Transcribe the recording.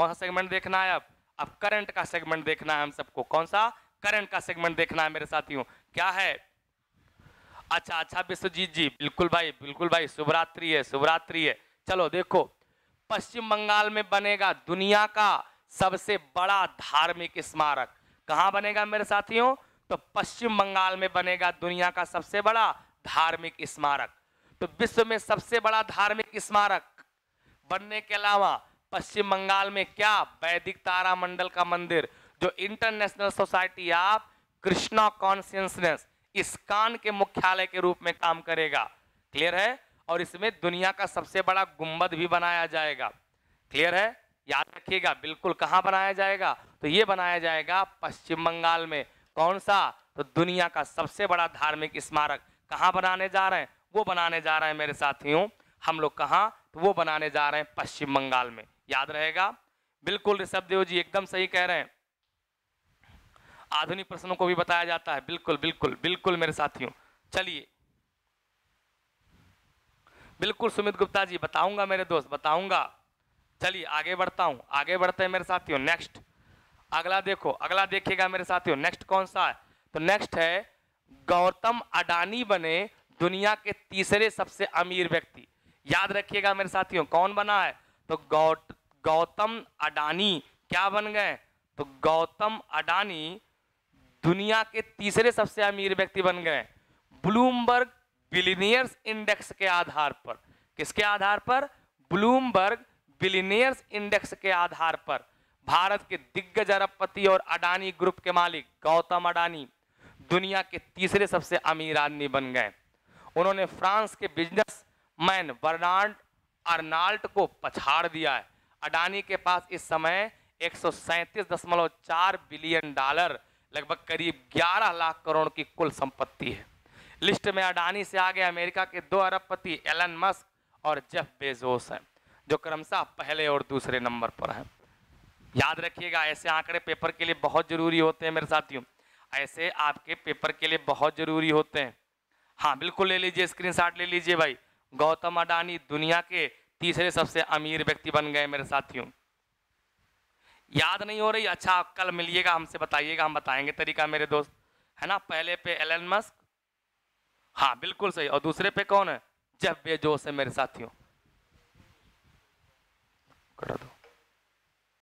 कौन सा सेगमेंट देखना है अब अब करंट का सेगमेंट देखना है हम सबको कौन सा करंट का सेगमेंट देखना है मेरे साथियों क्या है अच्छा अच्छा विश्वजीत जी बिल्कुल भाई बिल्कुल भाई शुभरात्रि है शुभरात्रि है चलो देखो पश्चिम बंगाल में बनेगा दुनिया का सबसे बड़ा धार्मिक स्मारक कहाँ बनेगा मेरे साथियों तो पश्चिम बंगाल में बनेगा दुनिया का सबसे बड़ा धार्मिक स्मारक तो विश्व में सबसे बड़ा धार्मिक स्मारक बनने के अलावा पश्चिम बंगाल में क्या वैदिक तारा मंडल का मंदिर जो international society of Krishna consciousness कान के मुख्यालय के रूप में काम करेगा क्लियर है और इसमें दुनिया का सबसे बड़ा गुम्बद भी बनाया जाएगा क्लियर है याद रखिएगा बिल्कुल कहाँ बनाया जाएगा तो ये बनाया जाएगा पश्चिम बंगाल में कौन सा तो दुनिया का सबसे बड़ा धार्मिक स्मारक कहाँ बनाने जा रहे हैं वो बनाने जा रहे हैं मेरे साथियों हम लोग कहाँ तो वो बनाने जा रहे हैं पश्चिम बंगाल में याद रहेगा बिल्कुल ऋषभ देव जी एकदम सही कह रहे हैं आधुनिक प्रश्नों को भी बताया जाता है बिल्कुल बिल्कुल बिल्कुल मेरे साथियों चलिए बिल्कुल सुमित गुप्ता जी बताऊंगा मेरे दोस्त बताऊंगा चलिए आगे बढ़ता हूं आगे बढ़ते हैं मेरे साथियों नेक्स्ट अगला देखो अगला देखिएगा मेरे साथियों नेक्स्ट कौन सा है तो नेक्स्ट है गौतम अडानी बने दुनिया के तीसरे सबसे अमीर व्यक्ति याद रखिएगा मेरे साथियों कौन बना है तो गौत गौतम अडानी क्या बन गए तो गौतम अडानी दुनिया के तीसरे सबसे अमीर व्यक्ति बन गए ब्लूमबर्ग बिलीनियर्स इंडेक्स के आधार पर किसके आधार पर ब्लूमबर्ग बिलीनियर्स इंडेक्स के आधार पर भारत के दिग्गज अरबपति और अडानी ग्रुप के मालिक गौतम अडानी दुनिया के तीसरे सबसे अमीर आदमी बन गए उन्होंने फ्रांस के बिजनेस मैन बर्नाल्ड अर्नाल्ट को पछाड़ दिया है अडानी के पास इस समय एक बिलियन डॉलर लगभग करीब 11 लाख करोड़ की कुल संपत्ति है लिस्ट में अडानी से आगे अमेरिका के दो अरबपति एलन मस्क और जेफ बेजोस हैं जो क्रमशः पहले और दूसरे नंबर पर हैं याद रखिएगा ऐसे आंकड़े पेपर के लिए बहुत ज़रूरी होते हैं मेरे साथियों ऐसे आपके पेपर के लिए बहुत ज़रूरी होते हैं हाँ बिल्कुल ले लीजिए स्क्रीन ले लीजिए भाई गौतम अडानी दुनिया के तीसरे सबसे अमीर व्यक्ति बन गए मेरे साथियों याद नहीं हो रही अच्छा कल मिलिएगा हमसे बताइएगा हम बताएंगे तरीका मेरे दोस्त है ना पहले पे एलन मस्क हाँ बिल्कुल सही और दूसरे पे कौन है जब बेजोश है मेरे साथियों